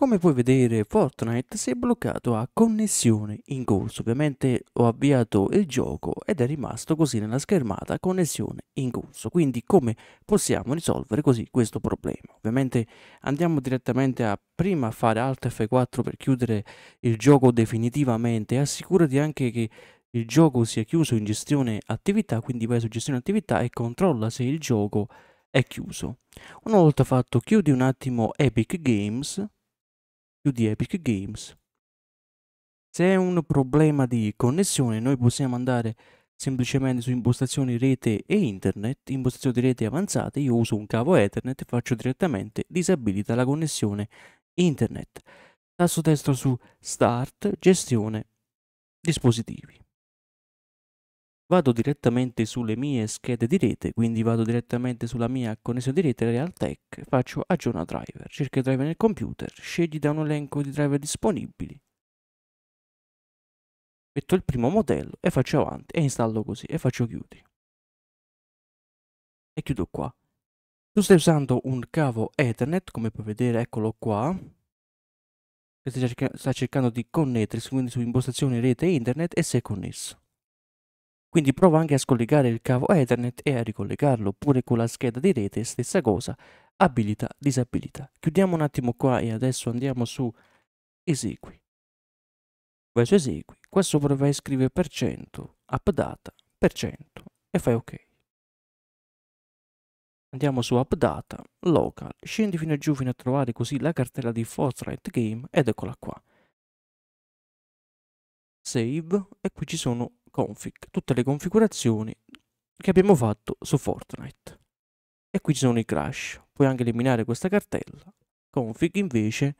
Come puoi vedere Fortnite si è bloccato a connessione in corso, ovviamente ho avviato il gioco ed è rimasto così nella schermata connessione in corso, quindi come possiamo risolvere così questo problema? Ovviamente andiamo direttamente a prima fare Alt F4 per chiudere il gioco definitivamente, assicurati anche che il gioco sia chiuso in gestione attività, quindi vai su gestione attività e controlla se il gioco è chiuso. Una volta fatto chiudi un attimo Epic Games più di Epic Games. Se è un problema di connessione, noi possiamo andare semplicemente su impostazioni rete e internet, impostazioni di rete avanzate, io uso un cavo Ethernet e faccio direttamente disabilita la connessione internet. Tasto destro su Start, gestione dispositivi vado direttamente sulle mie schede di rete, quindi vado direttamente sulla mia connessione di rete Realtek, faccio aggiorna driver, cerca driver nel computer, scegli da un elenco di driver disponibili, metto il primo modello e faccio avanti e installo così e faccio chiudi. E chiudo qua. Tu stai usando un cavo Ethernet, come puoi vedere, eccolo qua, che sta cercando di connettersi quindi su impostazioni rete e internet e se è connesso. Quindi prova anche a scollegare il cavo Ethernet e a ricollegarlo, oppure con la scheda di rete stessa cosa, abilita, disabilita. Chiudiamo un attimo qua e adesso andiamo su esegui. Verso esegui, qua sopra vai a scrivere per cento, appdata, per cento e fai ok. Andiamo su Updata, Local, scendi fino giù fino a trovare così la cartella di Fortnite Game ed eccola qua. Save e qui ci sono config tutte le configurazioni che abbiamo fatto su Fortnite. E qui ci sono i crash. Puoi anche eliminare questa cartella. Config invece,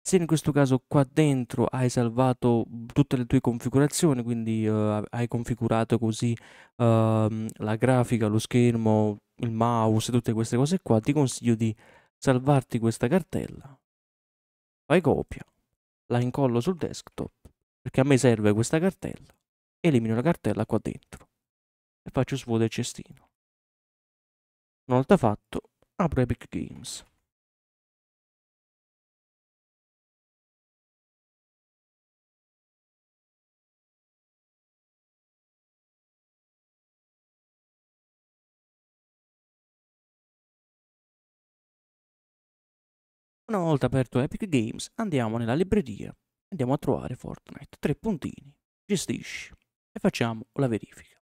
se in questo caso qua dentro hai salvato tutte le tue configurazioni, quindi uh, hai configurato così uh, la grafica, lo schermo, il mouse, tutte queste cose qua, ti consiglio di salvarti questa cartella. Fai copia, la incollo sul desktop, perché a me serve questa cartella elimino la cartella qua dentro e faccio svuoto il cestino. Una volta fatto, apro Epic Games. Una volta aperto Epic Games andiamo nella libreria, e andiamo a trovare Fortnite, tre puntini, gestisci e facciamo la verifica.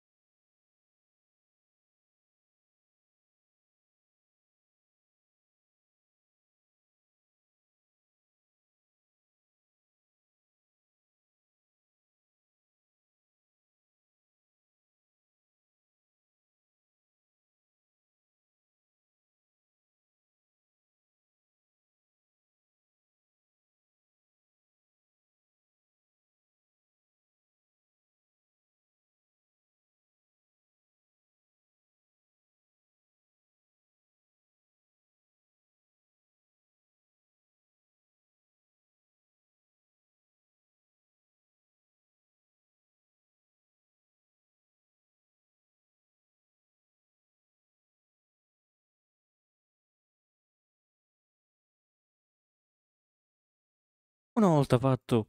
Una volta fatto,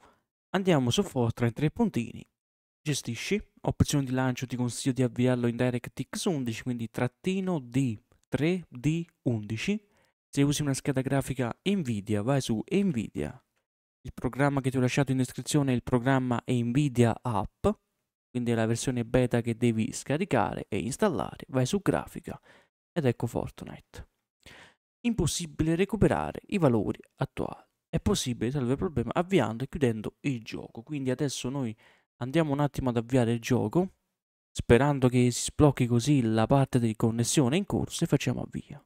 andiamo su Fortran tre puntini. Gestisci, opzione di lancio ti consiglio di avviarlo in DirectX 11, quindi trattino D, 3D11. Se usi una scheda grafica Nvidia, vai su Nvidia. Il programma che ti ho lasciato in descrizione è il programma Nvidia App, quindi è la versione beta che devi scaricare e installare. Vai su grafica ed ecco Fortnite. Impossibile recuperare i valori attuali è possibile risolvere il problema avviando e chiudendo il gioco. Quindi adesso noi andiamo un attimo ad avviare il gioco, sperando che si sblocchi così la parte di connessione in corso e facciamo avvia.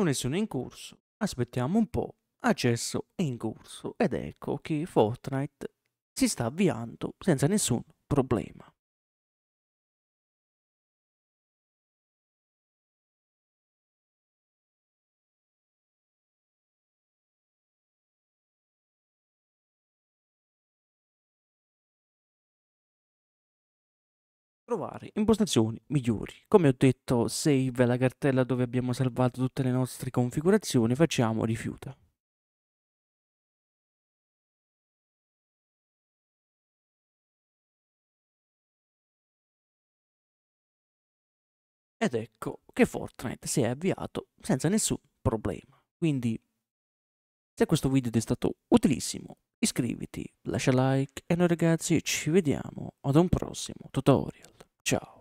Connessione in corso. Aspettiamo un po'. Accesso in corso. Ed ecco che Fortnite si sta avviando senza nessun problema. trovare impostazioni migliori. Come ho detto, save la cartella dove abbiamo salvato tutte le nostre configurazioni, facciamo rifiuta. Ed ecco che Fortnite si è avviato senza nessun problema. Quindi, se questo video ti è stato utilissimo, iscriviti, lascia like e noi ragazzi ci vediamo ad un prossimo tutorial. Ciao.